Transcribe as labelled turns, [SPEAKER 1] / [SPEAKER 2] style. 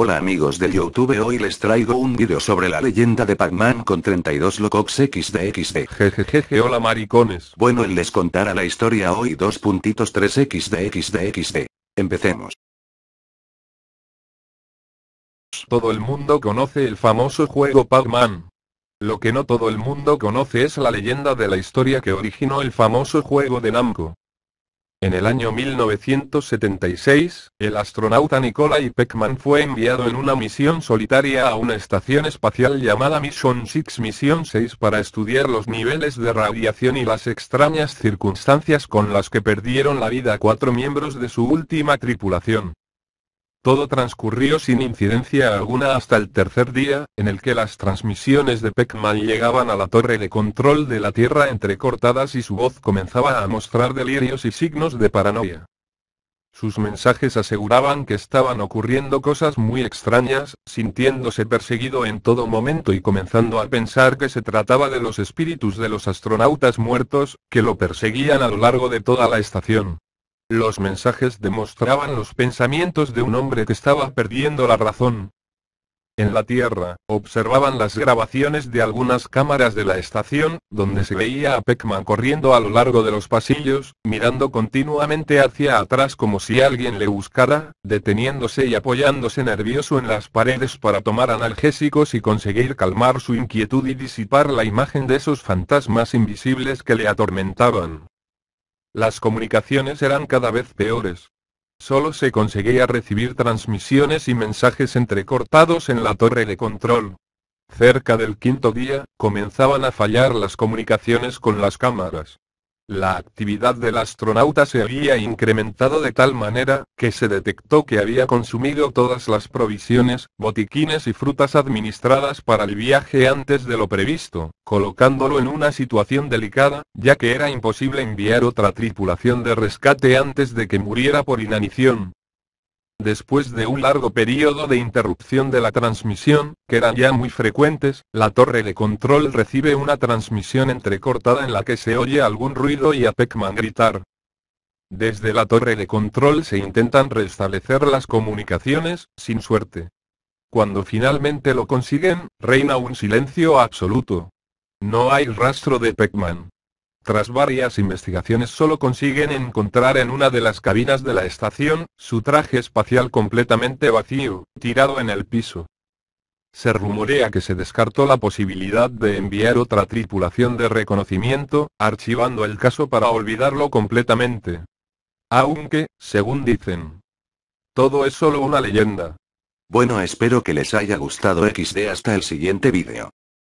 [SPEAKER 1] Hola amigos de Youtube hoy les traigo un vídeo sobre la leyenda de Pac-Man con 32 Locox XDXD. Jejejeje hola maricones. Bueno les contará la historia hoy 2.3 XDXDXD. Empecemos.
[SPEAKER 2] Todo el mundo conoce el famoso juego Pac-Man. Lo que no todo el mundo conoce es la leyenda de la historia que originó el famoso juego de Namco. En el año 1976, el astronauta Nikolai Peckman fue enviado en una misión solitaria a una estación espacial llamada Mission 6 Misión 6 para estudiar los niveles de radiación y las extrañas circunstancias con las que perdieron la vida cuatro miembros de su última tripulación. Todo transcurrió sin incidencia alguna hasta el tercer día, en el que las transmisiones de Peckman llegaban a la torre de control de la Tierra entrecortadas y su voz comenzaba a mostrar delirios y signos de paranoia. Sus mensajes aseguraban que estaban ocurriendo cosas muy extrañas, sintiéndose perseguido en todo momento y comenzando a pensar que se trataba de los espíritus de los astronautas muertos, que lo perseguían a lo largo de toda la estación. Los mensajes demostraban los pensamientos de un hombre que estaba perdiendo la razón. En la Tierra, observaban las grabaciones de algunas cámaras de la estación, donde se veía a Peckman corriendo a lo largo de los pasillos, mirando continuamente hacia atrás como si alguien le buscara, deteniéndose y apoyándose nervioso en las paredes para tomar analgésicos y conseguir calmar su inquietud y disipar la imagen de esos fantasmas invisibles que le atormentaban. Las comunicaciones eran cada vez peores. Solo se conseguía recibir transmisiones y mensajes entrecortados en la torre de control. Cerca del quinto día, comenzaban a fallar las comunicaciones con las cámaras. La actividad del astronauta se había incrementado de tal manera, que se detectó que había consumido todas las provisiones, botiquines y frutas administradas para el viaje antes de lo previsto, colocándolo en una situación delicada, ya que era imposible enviar otra tripulación de rescate antes de que muriera por inanición, Después de un largo periodo de interrupción de la transmisión, que eran ya muy frecuentes, la torre de control recibe una transmisión entrecortada en la que se oye algún ruido y a Peckman gritar. Desde la torre de control se intentan restablecer las comunicaciones, sin suerte. Cuando finalmente lo consiguen, reina un silencio absoluto. No hay rastro de Peckman. Tras varias investigaciones solo consiguen encontrar en una de las cabinas de la estación, su traje espacial completamente vacío, tirado en el piso. Se rumorea que se descartó la posibilidad de enviar otra tripulación de reconocimiento, archivando el caso para olvidarlo completamente.
[SPEAKER 1] Aunque, según dicen,
[SPEAKER 2] todo es solo una leyenda.
[SPEAKER 1] Bueno espero que les haya gustado XD hasta el siguiente vídeo.